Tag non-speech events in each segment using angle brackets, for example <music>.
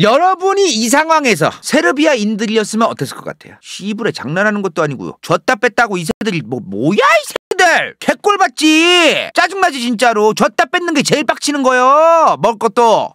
여러분이 이 상황에서 세르비아인들이었으면 어땠을 것 같아요? 시부레 장난하는 것도 아니고요. 줬다 뺐다고 이 새들이 뭐 뭐야 이 새. 들 개꼴 받지 짜증나지 진짜로 줬다 뺏는 게 제일 빡치는 거요 먹을 것도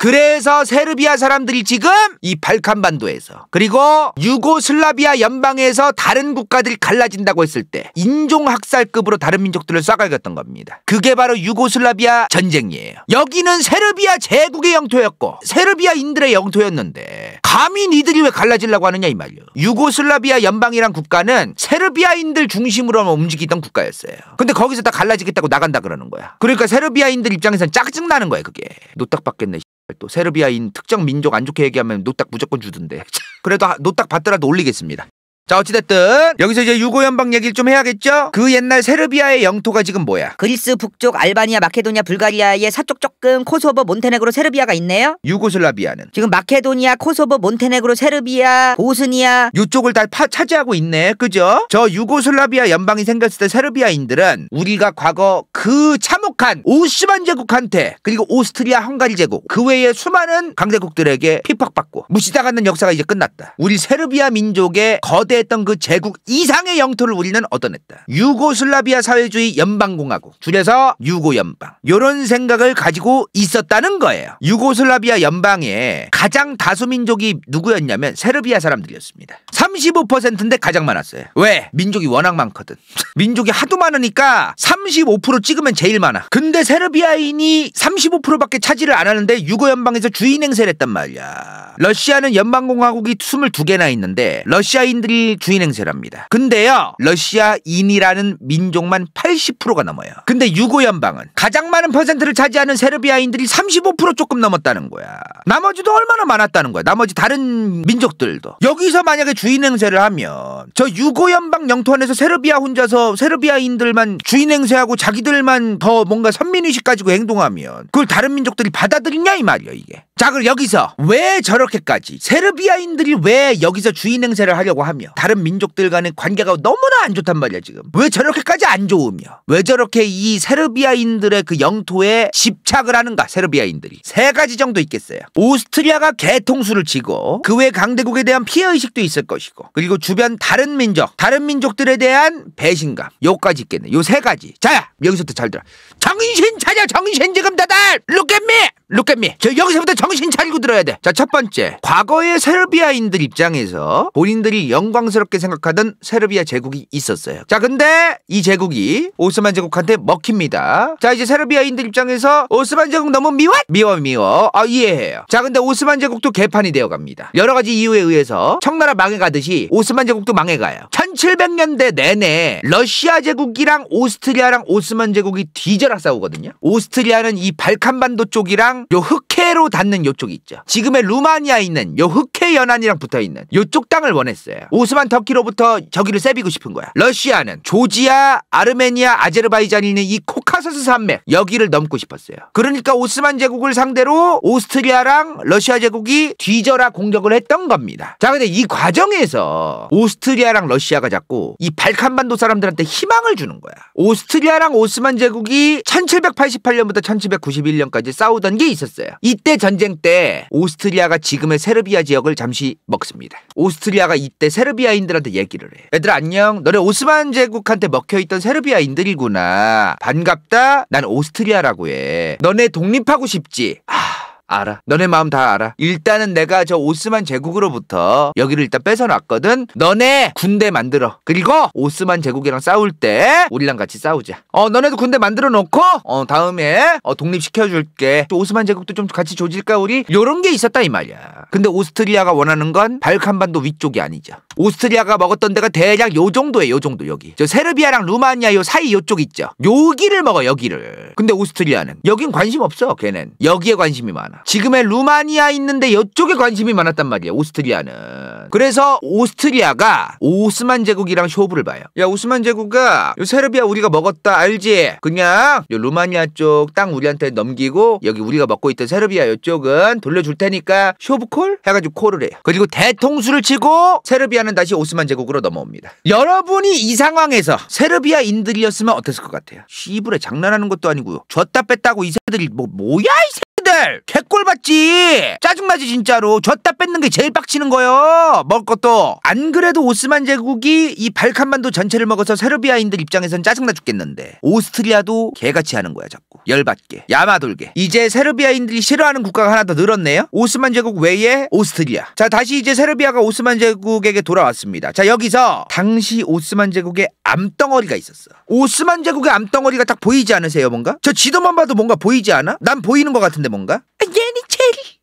그래서 세르비아 사람들이 지금 이 발칸반도에서 그리고 유고슬라비아 연방에서 다른 국가들이 갈라진다고 했을 때 인종학살급으로 다른 민족들을 쏴가겼던 겁니다. 그게 바로 유고슬라비아 전쟁이에요. 여기는 세르비아 제국의 영토였고 세르비아인들의 영토였는데 감히 니들이 왜 갈라지려고 하느냐 이 말이요. 유고슬라비아 연방이란 국가는 세르비아인들 중심으로 움직이던 국가였어요. 근데 거기서 다 갈라지겠다고 나간다 그러는 거야. 그러니까 세르비아인들 입장에선 짝증나는 거야 그게. 노딱 받겠네. 또 세르비아인 특정 민족 안 좋게 얘기하면 노딱 무조건 주던데. <laughs> 그래도 노딱 받더라도 올리겠습니다. 자 어찌됐든 여기서 이제 유고 연방 얘기를 좀 해야겠죠? 그 옛날 세르비아의 영토가 지금 뭐야? 그리스 북쪽 알바니아 마케도니아 불가리아의 서쪽 조금 코소보 몬테네그로 세르비아가 있네요. 유고슬라비아는 지금 마케도니아 코소보 몬테네그로 세르비아 보스니아 이쪽을 다 파, 차지하고 있네. 그죠? 저 유고슬라비아 연방이 생겼을 때 세르비아인들은 우리가 과거 그 참혹한 오스만 제국한테 그리고 오스트리아 헝가리 제국 그 외에 수많은 강대국들에게 핍박받고 무시당하는 역사가 이제 끝났다. 우리 세르비아 민족의 거대 지배했던 그 제국 이상의 영토를 우리는 얻어냈다. 유고슬라비아 사회주의 연방공화국, 줄여서 유고연방. 이런 생각을 가지고 있었다는 거예요. 유고슬라비아 연방에 가장 다수민족이 누구였냐면 세르비아 사람들이었습니다. 35%인데 가장 많았어요. 왜? 민족이 워낙 많거든. <laughs> 민족이 하도 많으니까 35% 찍으면 제일 많아. 근데 세르비아인이 35%밖에 차지를 안 하는데 유고연방에서 주인 행세를 했단 말이야. 러시아는 연방공화국이 22개나 있는데 러시아인들이 친일 주인 행세랍니다. 근데요 러시아인이라는 민족만 80%가 넘어요. 근데 유고 연방은 가장 많은 퍼센트를 차지하는 세르비아인들이 35% 조금 넘었다는 거야. 나머지도 얼마나 많았다는 거야. 나머지 다른 민족들도 여기서 만약에 주인 행세를 하면 저 유고 연방 영토 안에서 세르비아 혼자서 세르비아인들만 주인 행세하고 자기들만 더 뭔가 선민의식 가지고 행동하면 그걸 다른 민족들이 받아들이냐 이 말이야 이게. 자 그럼 여기서 왜 저렇게까지 세르비아인들이 왜 여기서 주인 행세를 하려고 하며 다른 민족들 간의 관계가 너무나 안 좋단 말이야 지금 왜 저렇게까지 안 좋으며 왜 저렇게 이 세르비아인들의 그 영토에 집착을 하는가 세르비아인들이 세 가지 정도 있겠어요 오스트리아가 개통수를 치고 그 외 강대국에 대한 피해의식도 있을 것이고 그리고 주변 다른 민족 다른 민족들에 대한 배신감 요까지 있겠네 요 세 가지 자 여기서부터 잘 들어 정신 차려 정신 지금 다들 l o 미 k a 미 me 저 여기서부터 정신 차리고 들어야 돼 자 첫 번째 과거의 세르비아인들 입장에서 본인들이 영광 영광스럽게 생각하던 세르비아 제국이 있었어요. 자, 근데 이 제국이 오스만 제국한테 먹힙니다. 자, 이제 세르비아인들 입장에서 오스만 제국 너무 미워? 미워, 미워. 아, 이해해요. 자, 근데 오스만 제국도 개판이 되어 갑니다. 여러 가지 이유에 의해서 청나라 망해가듯이 오스만 제국도 망해가요. 1700년대 내내 러시아 제국이랑 오스트리아랑 오스만 제국이 뒤져라 싸우거든요. 오스트리아는 이 발칸반도 쪽이랑 요흑 흑해로 닿는 요쪽이 있죠. 지금의 루마니아에 있는 요 흑해 연안이랑 붙어 있는 요쪽 땅을 원했어요. 오스만 터키로부터 저기를 세비고 싶은 거야. 러시아는 조지아, 아르메니아, 아제르바이잔이 있는 이 코카서스 산맥 여기를 넘고 싶었어요. 그러니까 오스만 제국을 상대로 오스트리아랑 러시아 제국이 뒤져라 공격을 했던 겁니다. 자, 근데 이 과정에서 오스트리아랑 러시아가 자꾸 이 발칸반도 사람들한테 희망을 주는 거야. 오스트리아랑 오스만 제국이 1788년부터 1791년까지 싸우던 게 있었어요. 이때 전쟁 때 오스트리아가 지금의 세르비아 지역을 잠시 먹습니다. 오스트리아가 이때 세르비아인들한테 얘기를 해. 얘들 안녕. 너네 오스만 제국한테 먹혀있던 세르비아인들이구나. 반갑다. 난 오스트리아라고 해. 너네 독립하고 싶지. 아. 알아. 너네 마음 다 알아. 일단은 내가 저 오스만 제국으로부터 여기를 일단 뺏어놨거든. 너네 군대 만들어. 그리고 오스만 제국이랑 싸울 때 우리랑 같이 싸우자. 어, 너네도 군대 만들어 놓고 어, 다음에 어, 독립시켜줄게. 오스만 제국도 좀 같이 조질까 우리? 요런 게 있었다 이 말이야. 근데 오스트리아가 원하는 건 발칸반도 위쪽이 아니죠. 오스트리아가 먹었던 데가 대략 요 정도예요. 요 정도 여기. 저 세르비아랑 루마니아 요 사이 요쪽 있죠. 여기를 먹어 여기를. 근데 오스트리아는 여긴 관심 없어. 걔는 여기에 관심이 많아. 지금의 루마니아 있는데 요쪽에 관심이 많았단 말이야. 오스트리아는. 그래서 오스트리아가 오스만 제국이랑 쇼부를 봐요. 야 오스만 제국아 요 세르비아 우리가 먹었다 알지? 그냥 요 루마니아 쪽 땅 우리한테 넘기고 여기 우리가 먹고 있던 세르비아 요쪽은 돌려줄 테니까 쇼부콜 해가지고 콜을 해요. 그리고 대통수를 치고 세르비아는 다시 오스만 제국으로 넘어옵니다. 여러분이 이 상황에서 세르비아인들이었으면 어땠을 것 같아요? 시부레 장난하는 것도 아니고요. 줬다 뺐다고 이 새들이 뭐 뭐야 이 새. 어른들 개꼴 받지 짜증나지 진짜로 졌다 뺏는 게 제일 빡치는 거요 먹을 것도 안 그래도 오스만 제국이 이 발칸반도 전체를 먹어서 세르비아인들 입장에선 짜증나 죽겠는데 오스트리아도 개같이 하는 거야 자꾸 열받게 야마돌게 이제 세르비아인들이 싫어하는 국가가 하나 더 늘었네요 오스만 제국 외에 오스트리아 자 다시 이제 세르비아가 오스만 제국에게 돌아왔습니다 자 여기서 당시 오스만 제국의 암덩어리가 있었어 오스만 제국의 암덩어리가 딱 보이지 않으세요 뭔가? 저 지도만 봐도 뭔가 보이지 않아? 난 보이는 것 같은데 뭔가 뭔가? 예니체리.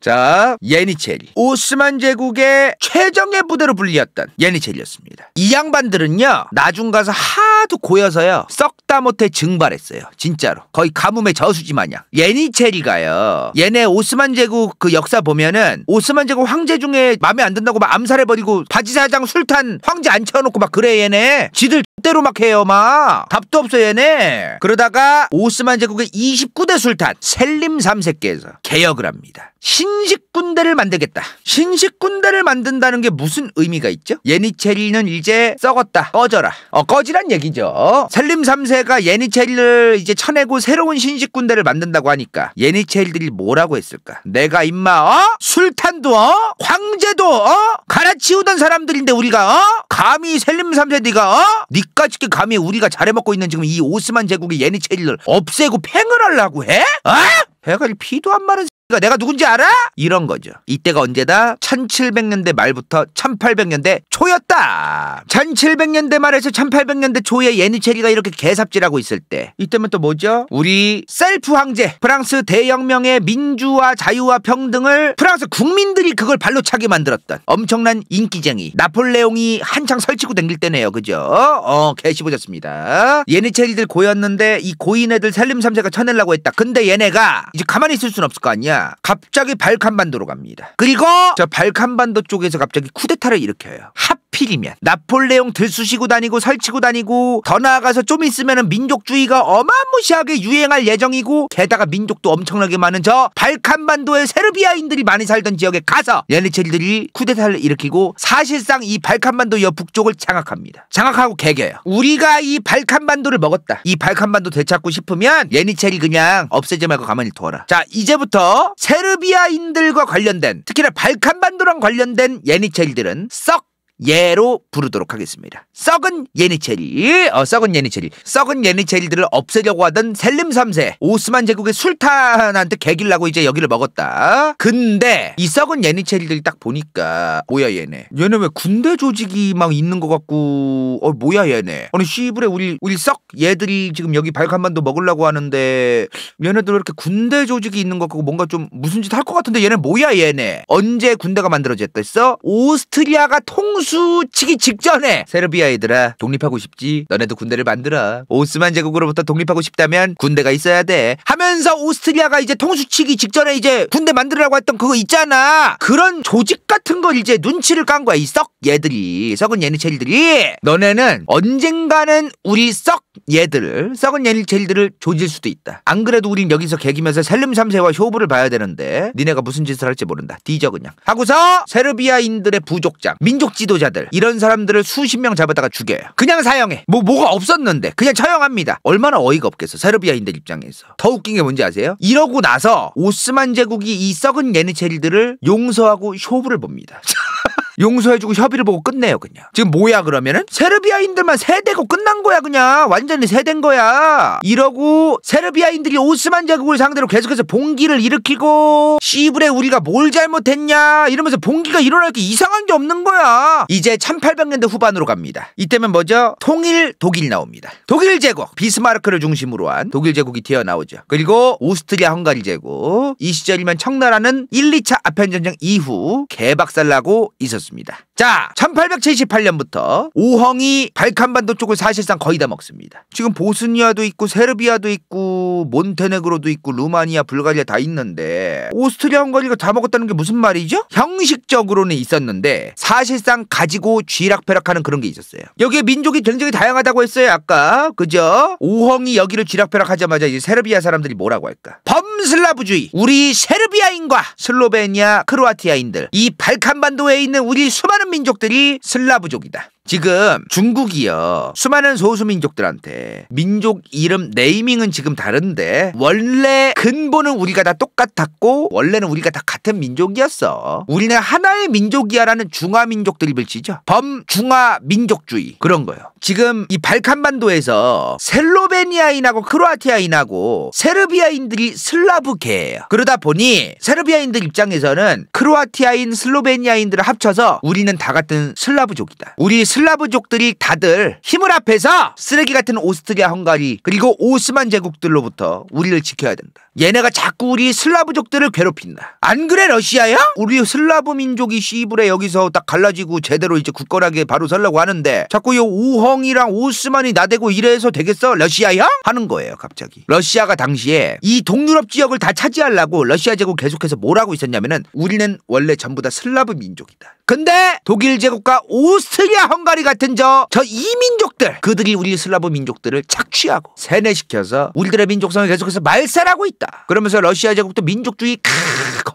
자, 예니체리. 오스만 제국의 최정예 부대로 불리었던 예니체리였습니다. 이 양반들은요, 나중 가서 하도 고여서요, 썩다 못해 증발했어요. 진짜로. 거의 가뭄의 저수지 마냥. 예니체리가요, 얘네 오스만 제국 그 역사 보면은, 오스만 제국 황제 중에 마음에 안 든다고 막 암살해버리고, 바지사장 술탄 황제 앉혀놓고 막 그래, 얘네. 지들 멋대로 막 해요 막 답도 없어 얘네 그러다가 오스만 제국의 29대 술탄 셀림 3세께서 개혁을 합니다 신식 군대를 만들겠다 신식 군대를 만든다는 게 무슨 의미가 있죠? 예니체리는 이제 썩었다 꺼져라 어 꺼지란 얘기죠 셀림 3세가 예니체리를 이제 쳐내고 새로운 신식 군대를 만든다고 하니까 예니체리들이 뭐라고 했을까 내가 임마 어? 술탄도 어? 황제도 어? 갈아치우던 사람들인데 우리가 어? 감히 셀림 3세 네가 어? 네 그까짓게 감히 우리가 잘해먹고 있는 지금 이 오스만 제국의 예니체리를 없애고 팽을 하려고 해? 아? 어? 배가리 피도 안 마른 그러니까 내가 누군지 알아? 이런 거죠. 이때가 언제다? 1700년대 말부터 1800년대 초였다. 1700년대 말에서 1800년대 초에 예니체리가 이렇게 개삽질하고 있을 때 이때면 또 뭐죠? 우리 셀프 황제 프랑스 대혁명의 민주와 자유와 평등을 프랑스 국민들이 그걸 발로 차게 만들었던 엄청난 인기쟁이 나폴레옹이 한창 설치고 댕길 때네요. 그죠? 어, 개시보셨습니다. 예니체리들 고였는데 이 고인 애들 살림삼세가 쳐내려고 했다. 근데 얘네가 이제 가만히 있을 순 없을 거 아니야. 되냐? 갑자기 발칸반도로 갑니다. 그리고 저 발칸반도 쪽에서 갑자기 쿠데타를 일으켜요. 합 필이면 나폴레옹 들쑤시고 다니고 설치고 다니고 더 나아가서 좀 있으면 민족주의가 어마무시하게 유행할 예정이고 게다가 민족도 엄청나게 많은 저 발칸반도의 세르비아인들이 많이 살던 지역에 가서 레니첼리들이 쿠데타를 일으키고 사실상 이 발칸반도 옆 북쪽을 장악합니다. 장악하고 개겨요. 우리가 이 발칸반도를 먹었다. 이 발칸반도 되찾고 싶으면 레니첼리 그냥 없애지 말고 가만히 두어라자 이제부터 세르비아인들과 관련된 특히나 발칸반도랑 관련된 예니첼리들은썩 예로 부르도록 하겠습니다. 썩은 예니체리, 어, 썩은 예니체리, 썩은 예니체리들을 없애려고 하던 셀림 3세, 오스만 제국의 술탄한테 개길라고 이제 여기를 먹었다. 근데 이 썩은 예니체리들 딱 보니까 뭐야 얘네? 얘네 왜 군대 조직이 막 있는 것 같고, 어 뭐야 얘네? 아니 시브레 우리 우리 썩 얘들이 지금 여기 발칸만도 먹으려고 하는데 얘네들 이렇게 군대 조직이 있는 것 같고 뭔가 좀 무슨 짓 할 것 같은데 얘네 뭐야 얘네? 언제 군대가 만들어졌댔어? 오스트리아가 통 선수치기 직전에 세르비아 얘들아 독립하고 싶지 너네도 군대를 만들어 오스만 제국으로부터 독립하고 싶다면 군대가 있어야 돼 하면서 오스트리아가 이제 통수치기 직전에 이제 군대 만들라고 했던 그거 있잖아 그런 조직 같은 걸 이제 눈치를 깐 거야 이 썩 얘들이 썩은 예니체리들이 너네는 언젠가는 우리 썩 얘들 썩은 얘일 젤들을 조질 수도 있다. 안 그래도 우린 여기서 개기면서 셀름삼세와 쇼부를 봐야 되는데 니네가 무슨 짓을 할지 모른다. 뒤져 그냥. 하고서 세르비아인들의 부족장, 민족 지도자들 이런 사람들을 수십 명 잡아다가 죽여요. 그냥 사형해. 뭐 뭐가 없었는데 그냥 처형합니다. 얼마나 어이가 없겠어. 세르비아인들 입장에서. 더 웃긴 게 뭔지 아세요? 이러고 나서 오스만 제국이 이 썩은 예니체리들을 용서하고 쇼부를 봅니다. <laughs> 용서해주고 협의를 보고 끝내요 그냥 지금 뭐야 그러면은 세르비아인들만 세대고 끝난 거야 그냥 완전히 세댄 거야 이러고 세르비아인들이 오스만 제국을 상대로 계속해서 봉기를 일으키고 씨브레 우리가 뭘 잘못했냐 이러면서 봉기가 일어날 게 이상한 게 없는 거야 이제 1800년대 후반으로 갑니다 이때면 뭐죠 통일 독일 나옵니다 독일 제국 비스마르크를 중심으로 한 독일 제국이 튀어나오죠 그리고 오스트리아 헝가리 제국 이 시절이면 청나라는 1, 2차 아편 전쟁 이후 개박살나고 있었어요 그렇습니다. 자, 1878년부터 우헝이 발칸반도 쪽을 사실상 거의 다 먹습니다. 지금 보스니아도 있고 세르비아도 있고 몬테네그로도 있고 루마니아, 불가리아 다 있는데 오스트리아 헝가리가 다 먹었다는 게 무슨 말이죠? 형식적으로는 있었는데 사실상 가지고 쥐락펴락하는 그런 게 있었어요. 여기에 민족이 굉장히 다양하다고 했어요. 아까 그죠? 우헝이 여기를 쥐락펴락하자마자 이제 세르비아 사람들이 뭐라고 할까? 범슬라브주의 우리 세르비아인과 슬로베니아, 크로아티아인들 이 발칸반도에 있는 우 우리 수많은 민족들이 슬라브족이다. 지금 중국이요. 수많은 소수민족들한테 민족 이름 네이밍은 지금 다른데 원래 근본은 우리가 다 똑같았고 원래는 우리가 다 같은 민족이었어. 우리는 하나의 민족이야라는 중화민족 들이을 치죠. 범중화민족주의 그런 거요. 예 지금 이 발칸반도에서 셀로베니아인하고 크로아티아인하고 세르비아인들이 슬라브계예요. 그러다 보니 세르비아인들 입장에서는 크로아티아인, 슬로베니아인들을 합쳐서 우리는 다 같은 슬라브족이다. 우리 슬 슬라브족들이 다들 힘을 합해서 쓰레기 같은 오스트리아 헝가리 그리고 오스만 제국들로부터 우리를 지켜야 된다. 얘네가 자꾸 우리 슬라브족들을 괴롭힌다. 안 그래 러시아야? 우리 슬라브 민족이 씨불에 여기서 딱 갈라지고 제대로 이제 굳건하게 바로 서려고 하는데 자꾸 이우헝이랑 오스만이 나대고 이래서 되겠어 러시아야? 하는 거예요 갑자기. 러시아가 당시에 이 동유럽 지역을 다 차지하려고 러시아 제국 계속해서 뭐라고 있었냐면은 우리는 원래 전부 다 슬라브 민족이다. 근데 독일 제국과 오스트리아 헝가리 헝가리 같은 저 저 이민족들 그들이 우리 슬라브 민족들을 착취하고 세뇌시켜서 우리들의 민족성을 계속해서 말살하고 있다. 그러면서 러시아 제국도 민족주의 크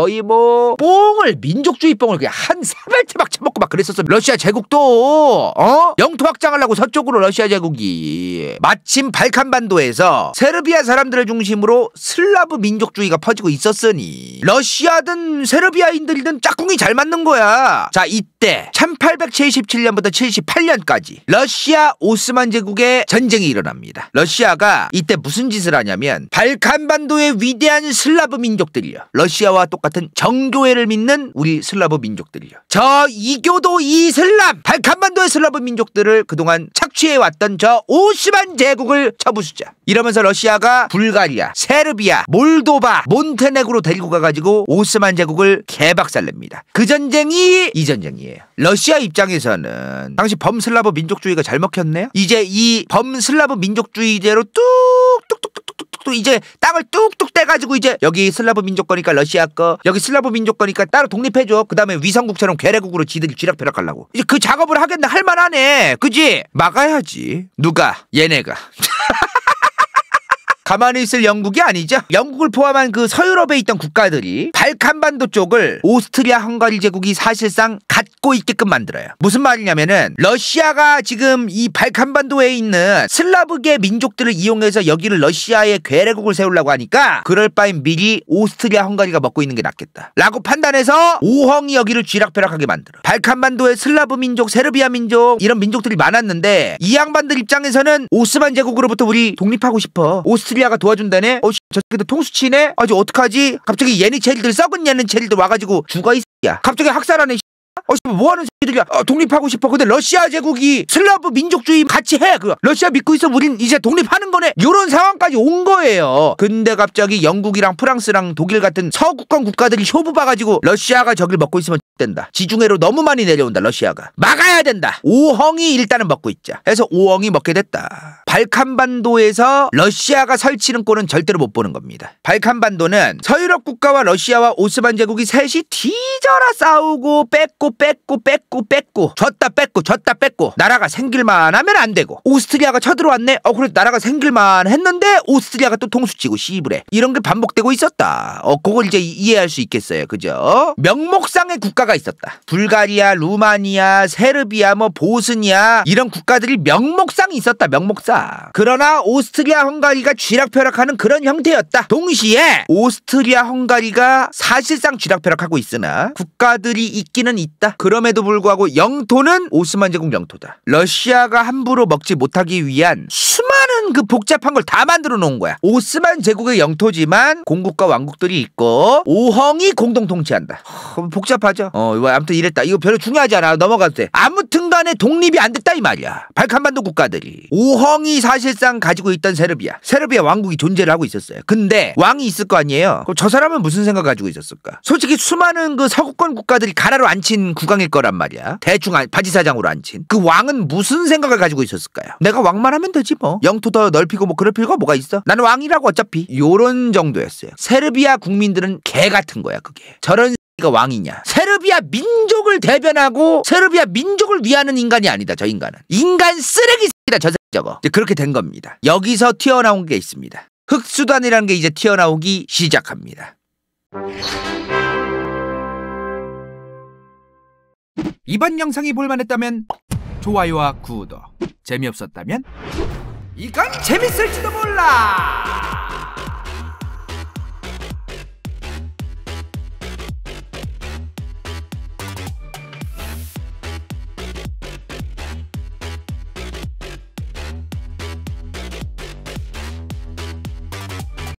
거의 뭐 뽕을 민족주의 뽕을 그냥 한 사발째 막 처먹고 막 그랬었어. 러시아 제국도 어? 영토 확장하려고 서쪽으로 러시아 제국이 마침 발칸반도에서 세르비아 사람들을 중심으로 슬라브 민족주의가 퍼지고 있었으니 러시아든 세르비아인들이든 짝꿍이 잘 맞는 거야. 자 이때 1877년부터 78년까지 러시아 오스만 제국의 전쟁이 일어납니다. 러시아가 이때 무슨 짓을 하냐면 발칸반도의 위대한 슬라브 민족들이요. 러시아와 똑같은 같은 정교회를 믿는 우리 슬라브 민족들이요. 저 이교도 이슬람, 발칸반도의 슬라브 민족들을 그동안 착취해왔던 저 오스만 제국을 처부수자 이러면서 러시아가 불가리아, 세르비아, 몰도바, 몬테네그로 데리고 가가지고 오스만 제국을 개박살냅니다. 그 전쟁이 이 전쟁이에요. 러시아 입장에서는 당시 범슬라브 민족주의가 잘 먹혔네요. 이제 이 범슬라브 민족주의제로 뚝뚝뚝 뚝뚝뚝 이제 땅을 뚝뚝 떼가지고 이제 여기 슬라브 민족 거니까 러시아 거 여기 슬라브 민족 거니까 따로 독립해줘 그 다음에 위성국처럼 괴뢰국으로 지들 쥐락펴락 하려고 이제 그 작업을 하겠네 할만하네 그지 막아야지 누가 얘네가 <laughs> 가만히 있을 영국이 아니죠. 영국을 포함한 그 서유럽에 있던 국가들이 발칸반도 쪽을 오스트리아 헝가리 제국이 사실상 갖고 있게끔 만들어요. 무슨 말이냐면은 러시아가 지금 이 발칸반도에 있는 슬라브계 민족들을 이용해서 여기를 러시아의 괴뢰국을 세우려고 하니까 그럴 바엔 미리 오스트리아 헝가리가 먹고 있는 게 낫겠다. 라고 판단해서 오헝이 여기를 쥐락펴락하게 만들어. 발칸반도에 슬라브 민족, 세르비아 민족 이런 민족들이 많았는데 이 양반들 입장에서는 오스만 제국으로부터 우리 독립하고 싶어. 오스트리아 리비아가 도와준다네. 어, 저 새끼들 통수치네. 아주 어떡하지? 갑자기 얘네 쟤들 썩은 얘네 쟤들 와가지고 죽어 이 새끼야. 갑자기 학살하네. 어, 뭐 하는 새끼들이야? 어, 독립하고 싶어. 근데 러시아 제국이 슬라브 민족주의 같이 해. 그거 러시아 믿고 있어. 우린 이제 독립하는 거네. 요런 상황까지 온 거예요. 근데 갑자기 영국이랑 프랑스랑 독일 같은 서구권 국가들이 쇼부 봐가지고 러시아가 저길 먹고 있으면 된다. 지중해로 너무 많이 내려온다. 러시아가 막아야 된다. 오헝이 일단은 먹고 있자. 해서 오헝이 먹게 됐다. 발칸반도에서 러시아가 설치는 꼴은 절대로 못 보는 겁니다. 발칸반도는 서유럽 국가와 러시아와 오스만 제국이 셋이 뒤져라 싸우고 뺏고 뺏고 뺏고 뺏고 졌다 뺏고 졌다 뺏고 나라가 생길만 하면 안 되고 오스트리아가 쳐들어왔네 어그래 나라가 생길만 했는데 오스트리아가 또 통수치고 씨부레 이런 게 반복되고 있었다. 어 그걸 이제 이해할 수 있겠어요. 그죠? 명목상의 국가가 있었다. 불가리아, 루마니아, 세르비아, 뭐 보스니아 이런 국가들이 명목상이 있었다. 명목상. 그러나 오스트리아 헝가리가 쥐락펴락하는 그런 형태였다. 동시에 오스트리아 헝가리가 사실상 쥐락펴락하고 있으나 국가들이 있기는 있다. 그럼에도 불구하고 영토는 오스만 제국 영토다. 러시아가 함부로 먹지 못하기 위한 수많은 그 복잡한 걸 다 만들어 놓은 거야. 오스만 제국의 영토지만 공국과 왕국들이 있고 오헝이 공동 통치한다. 허, 복잡하죠. 어, 아무튼 이랬다. 이거 별로 중요하지 않아. 넘어가도 돼. 아무튼간에 독립이 안 됐다 이 말이야. 발칸반도 국가들이 오헝이 왕이 사실상 가지고 있던 세르비아. 세르비아 왕국이 존재를 하고 있었어요. 근데 왕이 있을 거 아니에요. 그럼 저 사람은 무슨 생각 가지고 있었을까? 솔직히 수많은 그 서구권 국가들이 가라로 앉힌 국왕일 거란 말이야. 대충 아, 바지사장으로 앉힌. 그 왕은 무슨 생각을 가지고 있었을까요? 내가 왕만 하면 되지 뭐. 영토 더 넓히고 뭐 그럴 필요가 뭐가 있어? 나는 왕이라고 어차피. 요런 정도였어요. 세르비아 국민들은 개 같은 거야 그게. 저런 가 왕이냐. 세르비아 민족을 대변하고 세르비아 민족을 위하는 인간이 아니다. 저 인간은. 인간 쓰레기 새끼다 저 새끼 저거 이제 그렇게 된 겁니다. 여기서 튀어나온 게 있습니다. 흑수단이라는 게 이제 튀어나오기 시작합니다. 이번 영상이 볼만했다면 좋아요와 구독 재미없었다면 이건 재밌을지도 몰라